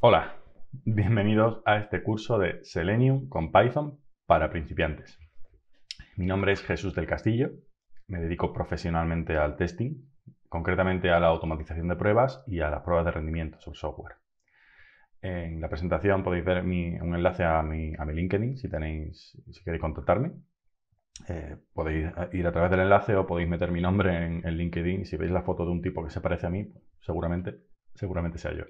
Hola, bienvenidos a este curso de Selenium con Python para principiantes. Mi nombre es Jesús del Castillo, me dedico profesionalmente al testing, concretamente a la automatización de pruebas y a las pruebas de rendimiento sobre software. En la presentación podéis ver un enlace a mi, LinkedIn si, tenéis, si queréis contactarme. Eh, podéis eh, ir a través del enlace o podéis meter mi nombre en, el LinkedIn. Si veis la foto de un tipo que se parece a mí, pues, seguramente, seguramente sea yo.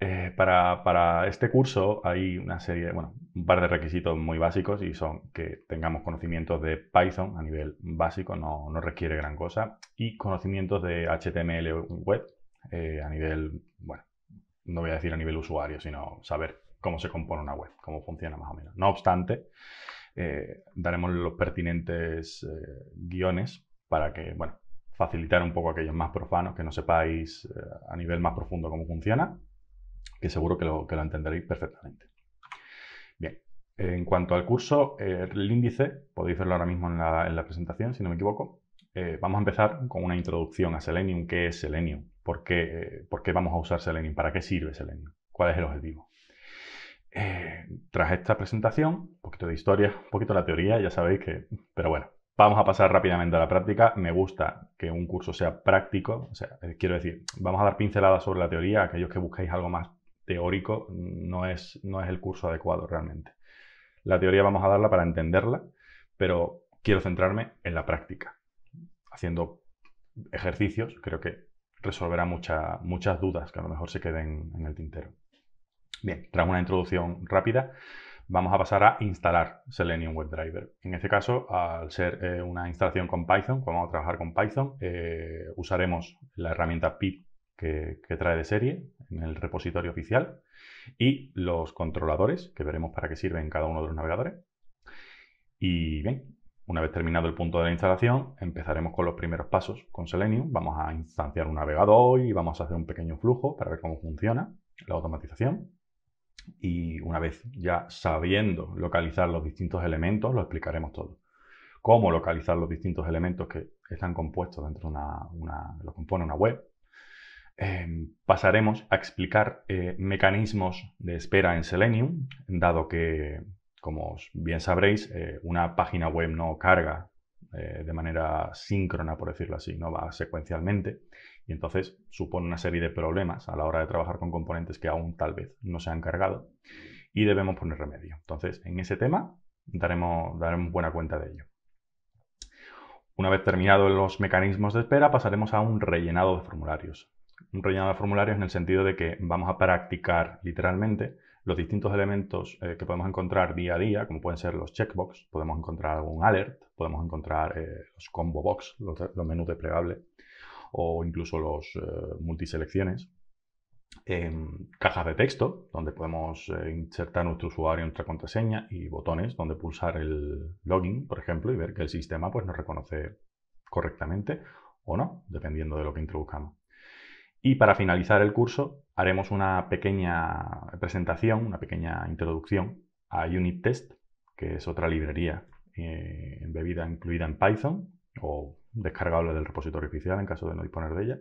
Eh, para, este curso hay una serie, bueno, un par de requisitos muy básicos y son que tengamos conocimientos de Python a nivel básico, no, requiere gran cosa, y conocimientos de HTML web eh, a nivel, bueno, no voy a decir a nivel usuario, sino saber cómo se compone una web, cómo funciona más o menos. No obstante, eh, daremos los pertinentes guiones para que, bueno, facilitar un poco a aquellos más profanos que no sepáis a nivel más profundo cómo funciona que seguro que lo, entenderéis perfectamente. Bien, en cuanto al curso, eh, el índice, podéis verlo ahora mismo en la, presentación, si no me equivoco. Eh, vamos a empezar con una introducción a Selenium. ¿Qué es Selenium? ¿Por qué, vamos a usar Selenium? ¿Para qué sirve Selenium? ¿Cuál es el objetivo? Eh, tras esta presentación, un poquito de historia, un poquito de la teoría, ya sabéis que... Pero bueno, Vamos a pasar rápidamente a la práctica. Me gusta que un curso sea práctico. O sea, quiero decir, vamos a dar pinceladas sobre la teoría. Aquellos que busquéis algo más teórico no es, no es el curso adecuado realmente. La teoría vamos a darla para entenderla, pero quiero centrarme en la práctica. Haciendo ejercicios, creo que resolverá muchas dudas que a lo mejor se queden en el tintero. Bien, tras una introducción rápida, vamos a pasar a instalar Selenium WebDriver. En este caso, al ser eh, una instalación con Python, vamos a trabajar con Python, eh, usaremos la herramienta pip que trae de serie, en el repositorio oficial, y los controladores, que veremos para qué sirven cada uno de los navegadores. Y bien, una vez terminado el punto de la instalación, empezaremos con los primeros pasos con Selenium. Vamos a instanciar un navegador y vamos a hacer un pequeño flujo para ver cómo funciona la automatización. Y una vez ya sabiendo localizar los distintos elementos, lo explicaremos todo. Cómo localizar los distintos elementos que están compuestos dentro de una, lo compone una web, Em, pasaremos a explicar eh, mecanismos de espera en Selenium, dado que, como bien sabréis, eh, una página web no carga eh, de manera síncrona, por decirlo así, no va secuencialmente, y entonces supone una serie de problemas a la hora de trabajar con componentes que aún tal vez no se han cargado y debemos poner remedio. Entonces, en ese tema daremos buena cuenta de ello. Una vez terminados los mecanismos de espera, pasaremos a un rellenado de formularios un de formularios en el sentido de que vamos a practicar literalmente los distintos elementos eh, que podemos encontrar día a día, como pueden ser los checkbox, podemos encontrar algún alert, podemos encontrar eh, los combo box, los, menús desplegables, o incluso los eh, multiselecciones. Em, cajas de texto, donde podemos insertar nuestro usuario y nuestra contraseña, y botones donde pulsar el login, por ejemplo, y ver que el sistema pues, nos reconoce correctamente o no, dependiendo de lo que introduzcamos. Y para finalizar el curso haremos una pequeña presentación, una pequeña introducción a Unit Test, que es otra librería embebida, eh, incluida en Python o descargable del repositorio oficial en caso de no disponer de ella,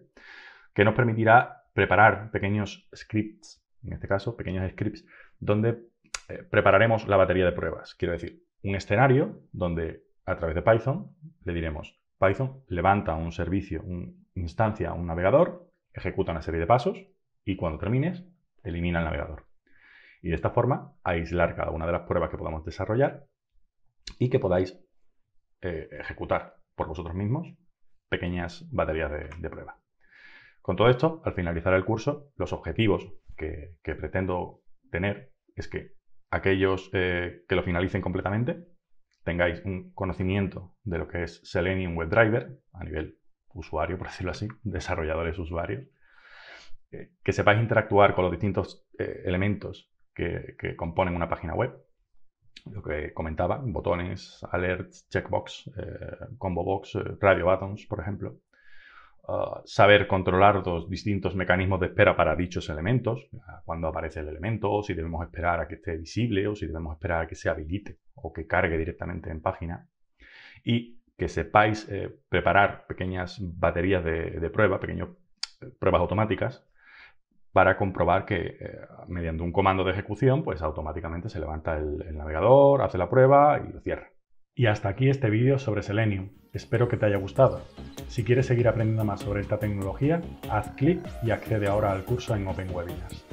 que nos permitirá preparar pequeños scripts, en este caso pequeños scripts, donde eh, prepararemos la batería de pruebas. Quiero decir, un escenario donde a través de Python le diremos, Python levanta un servicio, una instancia, un navegador, ejecuta una serie de pasos y cuando termines, elimina el navegador. Y de esta forma, aislar cada una de las pruebas que podamos desarrollar y que podáis eh, ejecutar por vosotros mismos pequeñas baterías de, prueba. Con todo esto, al finalizar el curso, los objetivos que, pretendo tener es que aquellos eh, que lo finalicen completamente tengáis un conocimiento de lo que es Selenium WebDriver a nivel usuario, por decirlo así, desarrolladores usuarios, que sepáis interactuar con los distintos eh, elementos que, componen una página web. Lo que comentaba, botones, alerts, checkbox, eh, combo box, eh, radio buttons, por ejemplo. Ah, saber controlar los distintos mecanismos de espera para dichos elementos, cuando aparece el elemento, si debemos esperar a que esté visible o si debemos esperar a que se habilite o que cargue directamente en página. Y que sepáis preparar pequeñas baterías de, prueba, pequeñas pruebas automáticas para comprobar que eh, mediante un comando de ejecución, pues automáticamente se levanta el, navegador, hace la prueba y lo cierra. Y hasta aquí este vídeo sobre Selenium. Espero que te haya gustado. Si quieres seguir aprendiendo más sobre esta tecnología, haz clic y accede ahora al curso en Open Webinars.